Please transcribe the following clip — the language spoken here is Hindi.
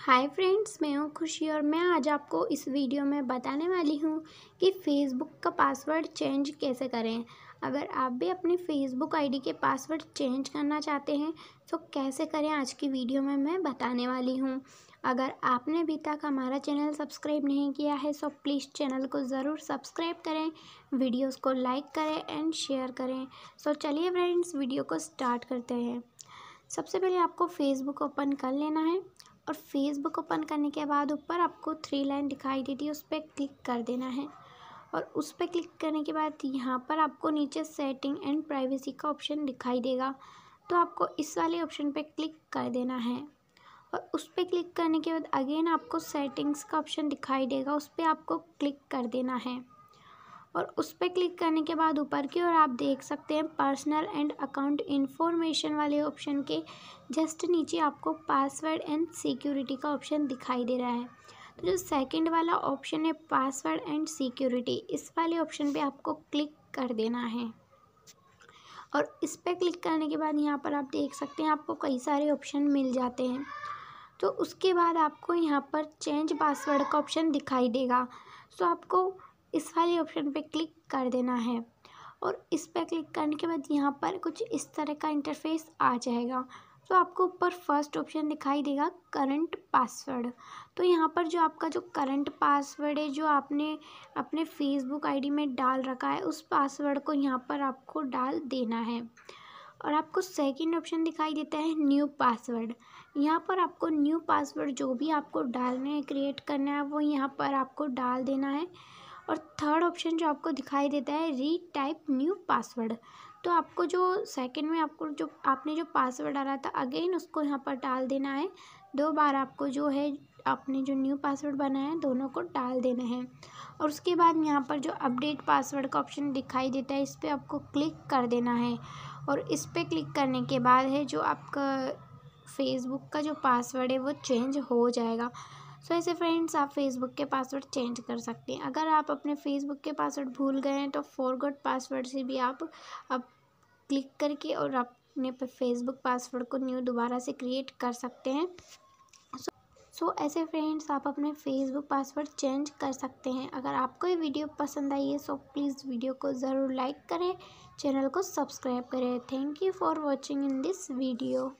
हाय फ्रेंड्स मैं हूँ खुशी और मैं आज आपको इस वीडियो में बताने वाली हूँ कि फ़ेसबुक का पासवर्ड चेंज कैसे करें अगर आप भी अपने फ़ेसबुक आईडी के पासवर्ड चेंज करना चाहते हैं तो कैसे करें आज की वीडियो में मैं बताने वाली हूँ अगर आपने अभी तक हमारा चैनल सब्सक्राइब नहीं किया है तो प्लीज़ चैनल को ज़रूर सब्सक्राइब करें वीडियोस को लाइक करें एंड शेयर करें सो तो चलिए फ्रेंड्स वीडियो को स्टार्ट करते हैं सबसे पहले आपको फ़ेसबुक ओपन कर लेना है और फेसबुक ओपन करने के बाद ऊपर आपको थ्री लाइन दिखाई देती है उस पर क्लिक कर देना है और उस पर क्लिक करने के बाद यहाँ पर आपको नीचे सेटिंग एंड प्राइवेसी का ऑप्शन दिखाई देगा तो आपको इस वाले ऑप्शन पर क्लिक कर देना है और उस पर क्लिक करने के बाद अगेन आपको सेटिंग्स का ऑप्शन दिखाई देगा उस पर आपको क्लिक कर देना है और उस पर क्लिक करने के बाद ऊपर की ओर आप देख सकते हैं पर्सनल एंड अकाउंट इन्फॉर्मेशन वाले ऑप्शन के जस्ट नीचे आपको पासवर्ड एंड सिक्योरिटी का ऑप्शन दिखाई दे रहा है तो जो सेकंड वाला ऑप्शन है पासवर्ड एंड सिक्योरिटी इस वाले ऑप्शन पे आपको क्लिक कर देना है और इस पर क्लिक करने के बाद यहाँ पर आप देख सकते हैं आपको कई सारे ऑप्शन मिल जाते हैं तो उसके बाद आपको यहाँ पर चेंज पासवर्ड का ऑप्शन दिखाई देगा सो आपको इस वाले ऑप्शन पे क्लिक कर देना है और इस पर क्लिक करने के बाद यहाँ पर कुछ इस तरह का इंटरफेस आ जाएगा तो आपको ऊपर फर्स्ट ऑप्शन दिखाई देगा करंट पासवर्ड तो यहाँ पर जो आपका जो करंट पासवर्ड है जो आपने अपने फेसबुक आईडी में डाल रखा है उस पासवर्ड को यहाँ पर आपको डाल देना है और आपको सेकंड ऑप्शन दिखाई देता है न्यू पासवर्ड यहाँ पर आपको न्यू पासवर्ड जो भी आपको डालना है क्रिएट करना है वो यहाँ पर आपको डाल देना है और थर्ड ऑप्शन जो आपको दिखाई देता है री टाइप न्यू पासवर्ड तो आपको जो सेकंड में आपको जो आपने जो पासवर्ड डाला था अगेन उसको यहाँ पर डाल देना है दो बार आपको जो है आपने जो न्यू पासवर्ड बनाया है दोनों को डाल देना है और उसके बाद यहाँ पर जो अपडेट पासवर्ड का ऑप्शन दिखाई देता है इस पर आपको क्लिक कर देना है और इस पर क्लिक करने के बाद है जो आपका फेसबुक का जो पासवर्ड है वो चेंज हो जाएगा सो ऐसे फ्रेंड्स आप फेसबुक के पासवर्ड चेंज कर सकते हैं अगर आप अपने फेसबुक के पासवर्ड भूल गए हैं तो फॉरगॉट पासवर्ड से भी आप अब क्लिक करके और अपने फेसबुक पासवर्ड को न्यू दोबारा से क्रिएट कर सकते हैं सो so, ऐसे फ्रेंड्स आप अपने फेसबुक पासवर्ड चेंज कर सकते हैं अगर आपको ये वीडियो पसंद आई है सो प्लीज़ वीडियो को ज़रूर लाइक करें चैनल को सब्सक्राइब करें thank you for watching in this video